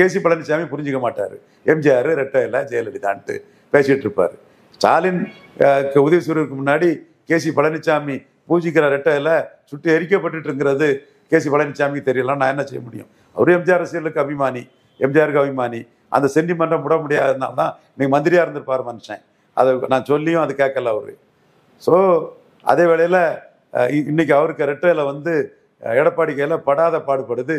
K C Palaniswami புரிஞ்சிக்க மாட்டார் எம்ஜிஆர் ரெட்டையில ஜெயலலிதான்ட்டு பேசிகிட்டு இருப்பார் ஸ்டாலின் உதவி செய்வதற்கு முன்னாடி கே சி பழனிசாமி பூஜிக்கிற ரெட்டையில சுட்டு இருக்கிறது கே சி பழனிசாமிக்கு தெரியலாம் நான் என்ன செய்ய முடியும் அவர் எம்ஜிஆர் அரசியலுக்கு அபிமானி எம்ஜிஆருக்கு அபிமானி அந்த சென்டிமெண்ட்டை விட முடியாதுனால தான் இன்றைக்கி மந்திரியாக இருந்திருப்பார் மனுஷன் அதை நான் சொல்லியும் அது கேட்கல அவர் ஸோ அதே வேளையில் இன்னைக்கு அவருக்கு ரெட்டையில் வந்து எடப்பாடி கையில் படாத பாடுபடுது